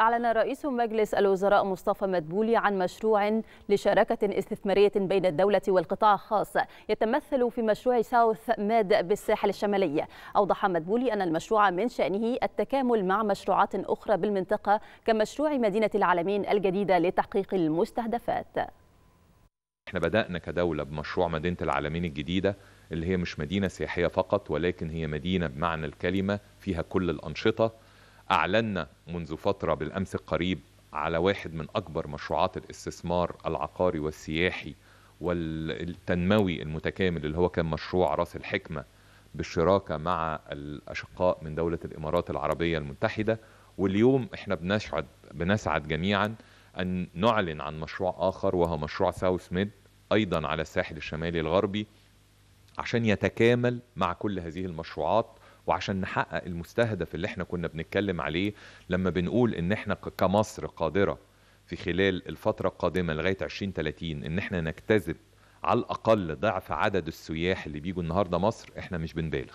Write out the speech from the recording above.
أعلن رئيس مجلس الوزراء مصطفى مدبولي عن مشروع لشراكة استثمارية بين الدولة والقطاع الخاص يتمثل في مشروع ساوث ماد بالساحل الشمالي أوضح مدبولي أن المشروع من شأنه التكامل مع مشروعات أخرى بالمنطقة كمشروع مدينة العالمين الجديدة لتحقيق المستهدفات احنا بدأنا كدولة بمشروع مدينة العالمين الجديدة اللي هي مش مدينة سياحية فقط ولكن هي مدينة بمعنى الكلمة فيها كل الأنشطة أعلنا منذ فترة بالأمس القريب على واحد من أكبر مشروعات الاستثمار العقاري والسياحي والتنموي المتكامل اللي هو كان مشروع راس الحكمة بالشراكة مع الأشقاء من دولة الإمارات العربية المتحدة واليوم احنا بنسعد بنسعد جميعا أن نعلن عن مشروع آخر وهو مشروع ساوث ميد أيضا على الساحل الشمالي الغربي عشان يتكامل مع كل هذه المشروعات وعشان نحقق المستهدف اللي احنا كنا بنتكلم عليه لما بنقول ان احنا كمصر قادره في خلال الفتره القادمه لغايه 2030 ان احنا نجتذب على الاقل ضعف عدد السياح اللي بيجوا النهارده مصر احنا مش بنبالغ